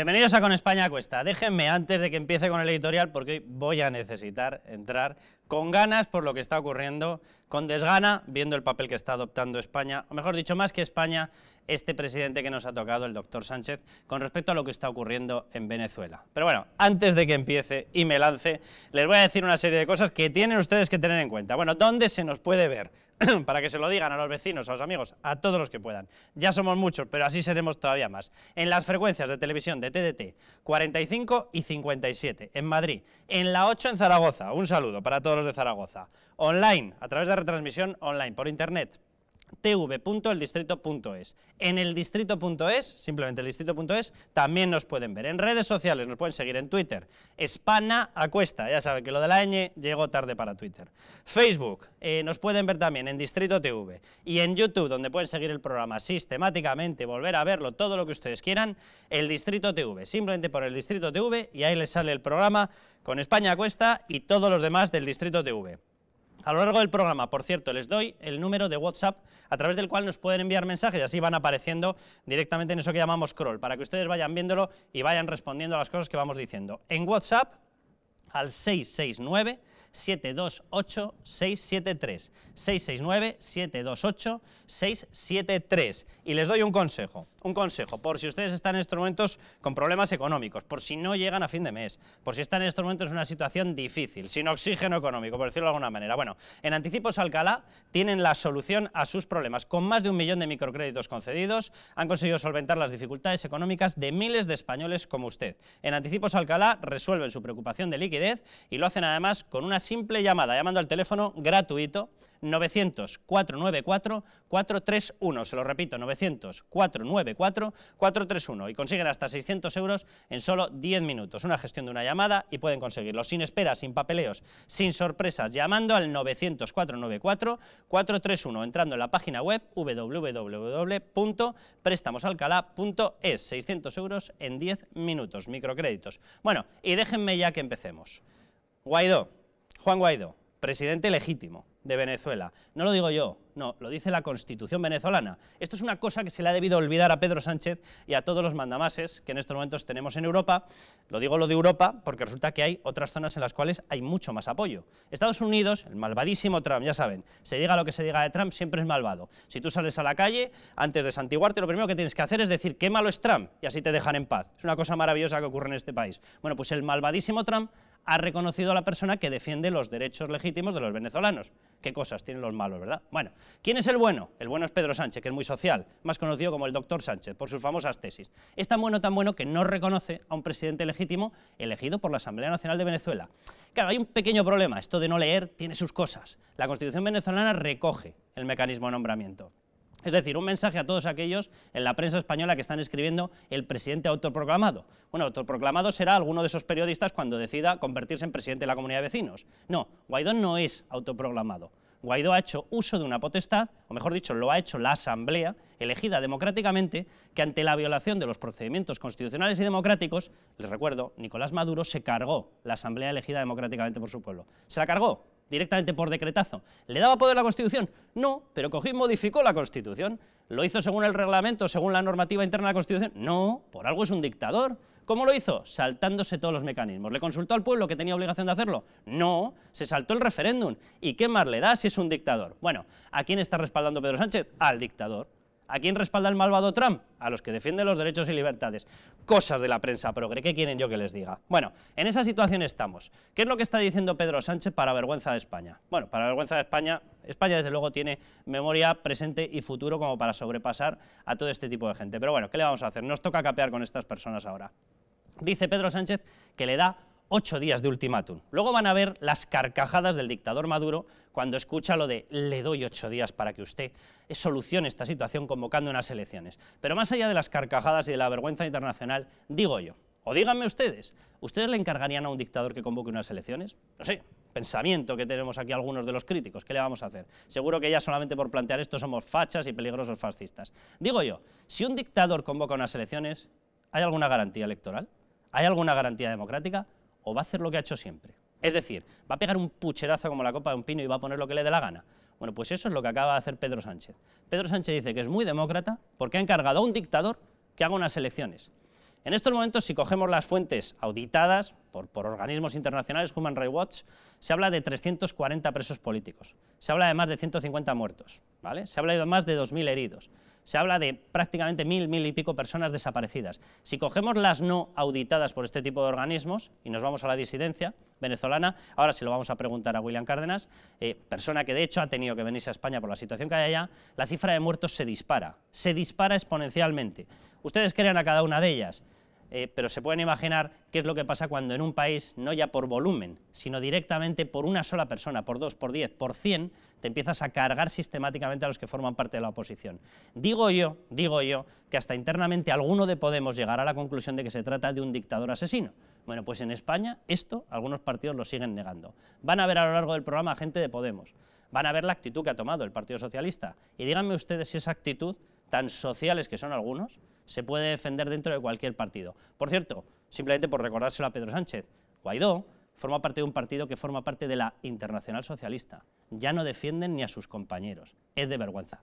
Bienvenidos a Con España Cuesta. Déjenme antes de que empiece con el editorial, porque hoy voy a necesitar entrar con ganas por lo que está ocurriendo, con desgana viendo el papel que está adoptando España, o mejor dicho, más que España, este presidente que nos ha tocado, el doctor Sánchez, con respecto a lo que está ocurriendo en Venezuela. Pero bueno, antes de que empiece y me lance, les voy a decir una serie de cosas que tienen ustedes que tener en cuenta. Bueno, ¿dónde se nos puede ver? para que se lo digan a los vecinos, a los amigos, a todos los que puedan. Ya somos muchos, pero así seremos todavía más. En las frecuencias de televisión de TDT 45 y 57, en Madrid, en la 8 en Zaragoza. Un saludo para todos de Zaragoza. Online, a través de retransmisión online, por internet, tv.eldistrito.es. En eldistrito.es, simplemente eldistrito.es, también nos pueden ver. En redes sociales nos pueden seguir en Twitter. Espana Acuesta, ya saben que lo de la ñ llegó tarde para Twitter. Facebook, eh, nos pueden ver también en Distrito TV. Y en YouTube, donde pueden seguir el programa sistemáticamente, volver a verlo, todo lo que ustedes quieran, el Distrito TV. Simplemente por el Distrito TV y ahí les sale el programa con España Acuesta y todos los demás del Distrito TV. A lo largo del programa, por cierto, les doy el número de WhatsApp a través del cual nos pueden enviar mensajes y así van apareciendo directamente en eso que llamamos crawl, para que ustedes vayan viéndolo y vayan respondiendo a las cosas que vamos diciendo. En WhatsApp al 669 728 673. 669 728 673. Y les doy un consejo un consejo, por si ustedes están en estos momentos con problemas económicos, por si no llegan a fin de mes, por si están en estos momentos en una situación difícil, sin oxígeno económico, por decirlo de alguna manera. Bueno, en Anticipos Alcalá tienen la solución a sus problemas. Con más de un millón de microcréditos concedidos, han conseguido solventar las dificultades económicas de miles de españoles como usted. En Anticipos Alcalá resuelven su preocupación de liquidez y lo hacen además con una simple llamada, llamando al teléfono gratuito 900 494 431. Se lo repito, 900 494 431 y consiguen hasta 600 euros en solo 10 minutos. Una gestión de una llamada y pueden conseguirlo sin espera, sin papeleos, sin sorpresas, llamando al 900 494 431, entrando en la página web www.préstamosalcalá.es. 600 euros en 10 minutos, microcréditos. Bueno, y déjenme ya que empecemos. Guaidó, Juan Guaidó, presidente legítimo de Venezuela. No lo digo yo, no, lo dice la Constitución venezolana. Esto es una cosa que se le ha debido olvidar a Pedro Sánchez y a todos los mandamases que en estos momentos tenemos en Europa. Lo digo lo de Europa porque resulta que hay otras zonas en las cuales hay mucho más apoyo. Estados Unidos, el malvadísimo Trump, ya saben, se diga lo que se diga de Trump, siempre es malvado. Si tú sales a la calle, antes de santiguarte, lo primero que tienes que hacer es decir qué malo es Trump y así te dejan en paz. Es una cosa maravillosa que ocurre en este país. Bueno, pues el malvadísimo Trump ha reconocido a la persona que defiende los derechos legítimos de los venezolanos. Qué cosas tienen los malos, ¿verdad? Bueno, ¿quién es el bueno? El bueno es Pedro Sánchez, que es muy social, más conocido como el doctor Sánchez, por sus famosas tesis. Es tan bueno, tan bueno, que no reconoce a un presidente legítimo elegido por la Asamblea Nacional de Venezuela. Claro, hay un pequeño problema, esto de no leer tiene sus cosas. La Constitución venezolana recoge el mecanismo de nombramiento. Es decir, un mensaje a todos aquellos en la prensa española que están escribiendo el presidente autoproclamado. Bueno, autoproclamado será alguno de esos periodistas cuando decida convertirse en presidente de la comunidad de vecinos. No, Guaidó no es autoproclamado. Guaidó ha hecho uso de una potestad, o mejor dicho, lo ha hecho la Asamblea, elegida democráticamente, que ante la violación de los procedimientos constitucionales y democráticos, les recuerdo, Nicolás Maduro se cargó la Asamblea elegida democráticamente por su pueblo. Se la cargó, directamente por decretazo. ¿Le daba poder la Constitución? No, pero y modificó la Constitución. ¿Lo hizo según el reglamento, según la normativa interna de la Constitución? No, por algo es un dictador. ¿Cómo lo hizo? Saltándose todos los mecanismos. ¿Le consultó al pueblo que tenía obligación de hacerlo? No, se saltó el referéndum. ¿Y qué más le da si es un dictador? Bueno, ¿a quién está respaldando Pedro Sánchez? Al dictador. ¿A quién respalda el malvado Trump? A los que defienden los derechos y libertades. Cosas de la prensa progre, ¿qué quieren yo que les diga? Bueno, en esa situación estamos. ¿Qué es lo que está diciendo Pedro Sánchez para vergüenza de España? Bueno, para vergüenza de España, España desde luego tiene memoria presente y futuro como para sobrepasar a todo este tipo de gente. Pero bueno, ¿qué le vamos a hacer? Nos toca capear con estas personas ahora. Dice Pedro Sánchez que le da ocho días de ultimátum. Luego van a ver las carcajadas del dictador Maduro cuando escucha lo de le doy ocho días para que usted solucione esta situación convocando unas elecciones. Pero más allá de las carcajadas y de la vergüenza internacional, digo yo, o díganme ustedes, ¿ustedes le encargarían a un dictador que convoque unas elecciones? No sé, pensamiento que tenemos aquí algunos de los críticos, ¿qué le vamos a hacer? Seguro que ya solamente por plantear esto somos fachas y peligrosos fascistas. Digo yo, si un dictador convoca unas elecciones, ¿hay alguna garantía electoral? ¿Hay alguna garantía democrática? o va a hacer lo que ha hecho siempre. Es decir, va a pegar un pucherazo como la copa de un pino y va a poner lo que le dé la gana. Bueno, pues eso es lo que acaba de hacer Pedro Sánchez. Pedro Sánchez dice que es muy demócrata porque ha encargado a un dictador que haga unas elecciones. En estos momentos, si cogemos las fuentes auditadas, por, organismos internacionales, Human Rights Watch, se habla de 340 presos políticos, se habla de más de 150 muertos, ¿vale? se habla de más de 2.000 heridos, se habla de prácticamente mil, mil y pico personas desaparecidas. Si cogemos las no auditadas por este tipo de organismos y nos vamos a la disidencia venezolana, ahora se lo vamos a preguntar a William Cárdenas, eh, persona que de hecho ha tenido que venirse a España por la situación que hay allá, la cifra de muertos se dispara, se dispara exponencialmente. Ustedes crean a cada una de ellas. Eh, pero se pueden imaginar qué es lo que pasa cuando en un país, no ya por volumen, sino directamente por una sola persona, por dos, por diez, por cien, te empiezas a cargar sistemáticamente a los que forman parte de la oposición. Digo yo, digo yo, que hasta internamente alguno de Podemos llegará a la conclusión de que se trata de un dictador asesino. Bueno, pues en España esto algunos partidos lo siguen negando. Van a ver a lo largo del programa gente de Podemos, van a ver la actitud que ha tomado el Partido Socialista y díganme ustedes si esa actitud tan sociales que son algunos, se puede defender dentro de cualquier partido. Por cierto, simplemente por recordárselo a Pedro Sánchez, Guaidó forma parte de un partido que forma parte de la Internacional Socialista. Ya no defienden ni a sus compañeros. Es de vergüenza.